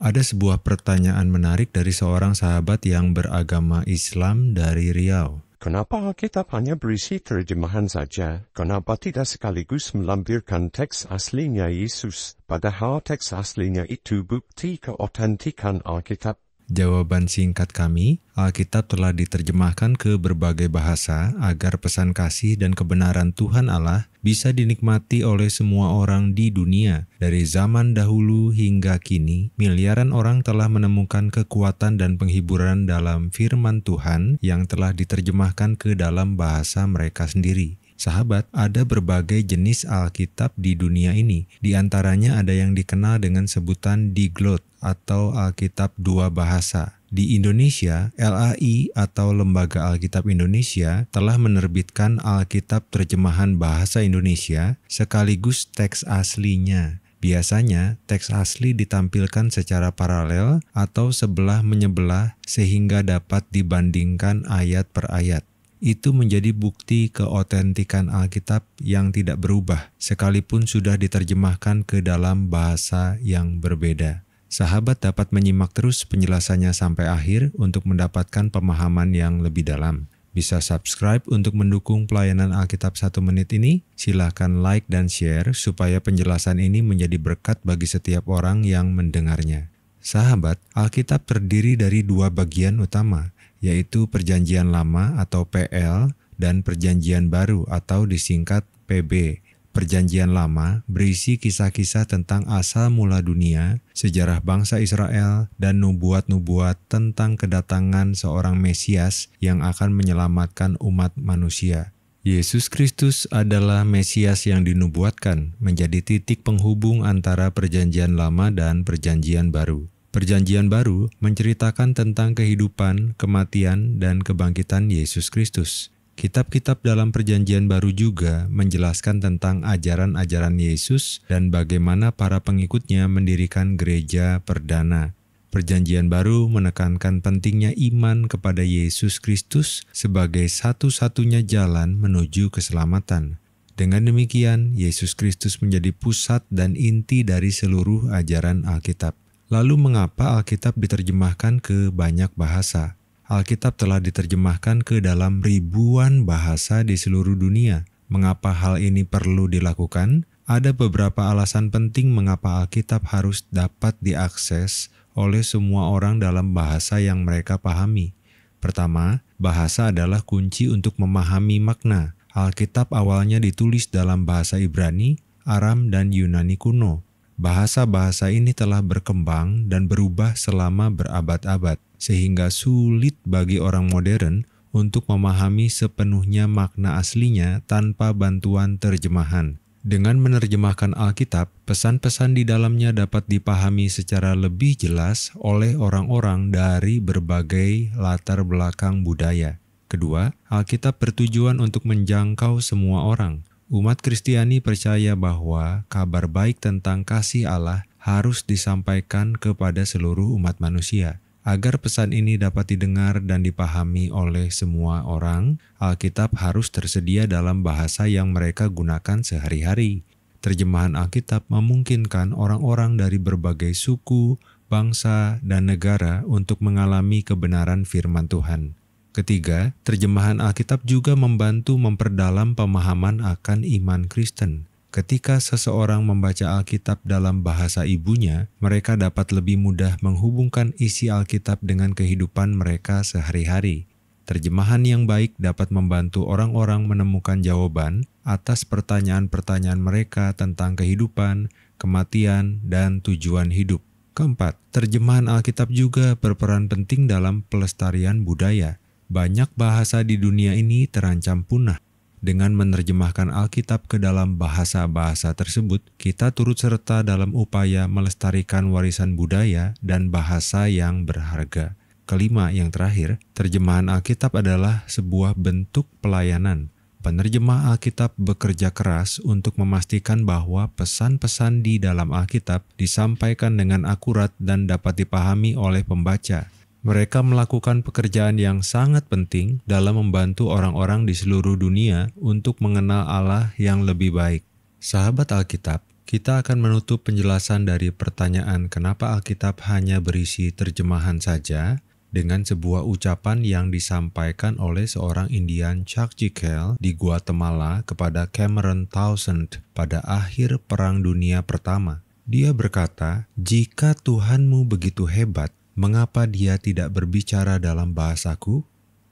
Ada sebuah pertanyaan menarik dari seorang sahabat yang beragama Islam dari Riau. Kenapa Alkitab hanya berisi terjemahan saja? Kenapa tidak sekaligus melampirkan teks aslinya Yesus? Padahal teks aslinya itu bukti keotentikan Alkitab. Jawaban singkat kami, Alkitab telah diterjemahkan ke berbagai bahasa agar pesan kasih dan kebenaran Tuhan Allah bisa dinikmati oleh semua orang di dunia. Dari zaman dahulu hingga kini, miliaran orang telah menemukan kekuatan dan penghiburan dalam firman Tuhan yang telah diterjemahkan ke dalam bahasa mereka sendiri. Sahabat, ada berbagai jenis Alkitab di dunia ini. Di antaranya ada yang dikenal dengan sebutan diglot atau Alkitab dua bahasa. Di Indonesia, LAI atau Lembaga Alkitab Indonesia telah menerbitkan Alkitab terjemahan bahasa Indonesia sekaligus teks aslinya. Biasanya, teks asli ditampilkan secara paralel atau sebelah menyebelah sehingga dapat dibandingkan ayat per ayat itu menjadi bukti keotentikan Alkitab yang tidak berubah, sekalipun sudah diterjemahkan ke dalam bahasa yang berbeda. Sahabat dapat menyimak terus penjelasannya sampai akhir untuk mendapatkan pemahaman yang lebih dalam. Bisa subscribe untuk mendukung pelayanan Alkitab satu menit ini. Silahkan like dan share supaya penjelasan ini menjadi berkat bagi setiap orang yang mendengarnya. Sahabat, Alkitab terdiri dari dua bagian utama, yaitu Perjanjian Lama atau PL dan Perjanjian Baru atau disingkat PB. Perjanjian Lama berisi kisah-kisah tentang asal mula dunia, sejarah bangsa Israel, dan nubuat-nubuat tentang kedatangan seorang Mesias yang akan menyelamatkan umat manusia. Yesus Kristus adalah Mesias yang dinubuatkan menjadi titik penghubung antara Perjanjian Lama dan Perjanjian Baru. Perjanjian Baru menceritakan tentang kehidupan, kematian, dan kebangkitan Yesus Kristus. Kitab-kitab dalam Perjanjian Baru juga menjelaskan tentang ajaran-ajaran Yesus dan bagaimana para pengikutnya mendirikan gereja perdana. Perjanjian Baru menekankan pentingnya iman kepada Yesus Kristus sebagai satu-satunya jalan menuju keselamatan. Dengan demikian, Yesus Kristus menjadi pusat dan inti dari seluruh ajaran Alkitab. Lalu mengapa Alkitab diterjemahkan ke banyak bahasa? Alkitab telah diterjemahkan ke dalam ribuan bahasa di seluruh dunia. Mengapa hal ini perlu dilakukan? Ada beberapa alasan penting mengapa Alkitab harus dapat diakses oleh semua orang dalam bahasa yang mereka pahami. Pertama, bahasa adalah kunci untuk memahami makna. Alkitab awalnya ditulis dalam bahasa Ibrani, Aram, dan Yunani kuno bahasa-bahasa ini telah berkembang dan berubah selama berabad-abad, sehingga sulit bagi orang modern untuk memahami sepenuhnya makna aslinya tanpa bantuan terjemahan. Dengan menerjemahkan Alkitab, pesan-pesan di dalamnya dapat dipahami secara lebih jelas oleh orang-orang dari berbagai latar belakang budaya. Kedua, Alkitab bertujuan untuk menjangkau semua orang, Umat Kristiani percaya bahwa kabar baik tentang kasih Allah harus disampaikan kepada seluruh umat manusia. Agar pesan ini dapat didengar dan dipahami oleh semua orang, Alkitab harus tersedia dalam bahasa yang mereka gunakan sehari-hari. Terjemahan Alkitab memungkinkan orang-orang dari berbagai suku, bangsa, dan negara untuk mengalami kebenaran firman Tuhan. Ketiga, terjemahan Alkitab juga membantu memperdalam pemahaman akan iman Kristen. Ketika seseorang membaca Alkitab dalam bahasa ibunya, mereka dapat lebih mudah menghubungkan isi Alkitab dengan kehidupan mereka sehari-hari. Terjemahan yang baik dapat membantu orang-orang menemukan jawaban atas pertanyaan-pertanyaan mereka tentang kehidupan, kematian, dan tujuan hidup. Keempat, terjemahan Alkitab juga berperan penting dalam pelestarian budaya banyak bahasa di dunia ini terancam punah. Dengan menerjemahkan Alkitab ke dalam bahasa-bahasa tersebut, kita turut serta dalam upaya melestarikan warisan budaya dan bahasa yang berharga. Kelima, yang terakhir, terjemahan Alkitab adalah sebuah bentuk pelayanan. Penerjemah Alkitab bekerja keras untuk memastikan bahwa pesan-pesan di dalam Alkitab disampaikan dengan akurat dan dapat dipahami oleh pembaca. Mereka melakukan pekerjaan yang sangat penting dalam membantu orang-orang di seluruh dunia untuk mengenal Allah yang lebih baik. Sahabat Alkitab, kita akan menutup penjelasan dari pertanyaan kenapa Alkitab hanya berisi terjemahan saja dengan sebuah ucapan yang disampaikan oleh seorang Indian Chuck Jekyll di Guatemala kepada Cameron Townsend pada akhir Perang Dunia Pertama. Dia berkata, "Jika Tuhanmu begitu hebat, mengapa dia tidak berbicara dalam bahasaku?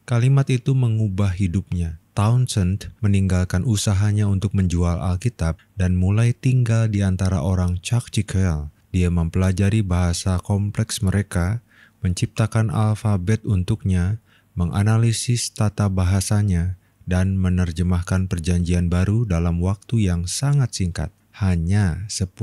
Kalimat itu mengubah hidupnya. Townsend meninggalkan usahanya untuk menjual Alkitab dan mulai tinggal di antara orang Chakchikel. Dia mempelajari bahasa kompleks mereka, menciptakan alfabet untuknya, menganalisis tata bahasanya, dan menerjemahkan perjanjian baru dalam waktu yang sangat singkat, hanya 10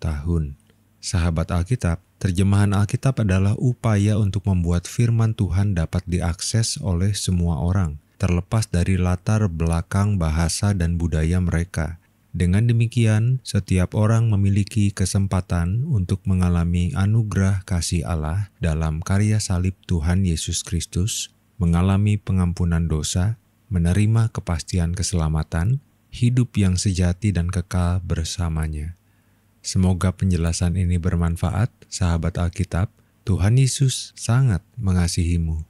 tahun. Sahabat Alkitab, Terjemahan Alkitab adalah upaya untuk membuat firman Tuhan dapat diakses oleh semua orang, terlepas dari latar belakang bahasa dan budaya mereka. Dengan demikian, setiap orang memiliki kesempatan untuk mengalami anugerah kasih Allah dalam karya salib Tuhan Yesus Kristus, mengalami pengampunan dosa, menerima kepastian keselamatan, hidup yang sejati dan kekal bersamanya. Semoga penjelasan ini bermanfaat, sahabat Alkitab. Tuhan Yesus sangat mengasihimu.